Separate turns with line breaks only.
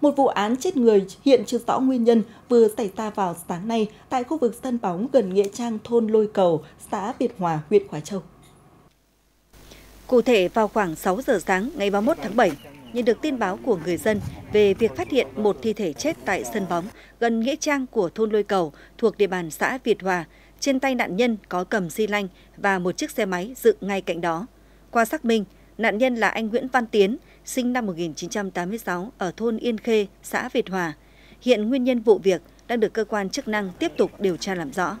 Một vụ án chết người hiện chưa rõ nguyên nhân vừa xảy ra vào sáng nay tại khu vực sân bóng gần Nghĩa Trang thôn Lôi Cầu, xã Việt Hòa, huyện Khóa Châu. Cụ thể, vào
khoảng 6 giờ sáng ngày 31 tháng 7, nhận được tin báo của người dân về việc phát hiện một thi thể chết tại sân bóng gần Nghĩa Trang của thôn Lôi Cầu thuộc địa bàn xã Việt Hòa. Trên tay nạn nhân có cầm xi lanh và một chiếc xe máy dựng ngay cạnh đó. Qua xác minh, nạn nhân là anh Nguyễn Văn Tiến, sinh năm 1986 ở thôn Yên Khê, xã Việt Hòa. Hiện nguyên nhân vụ việc đang được cơ quan chức năng tiếp tục điều tra làm rõ.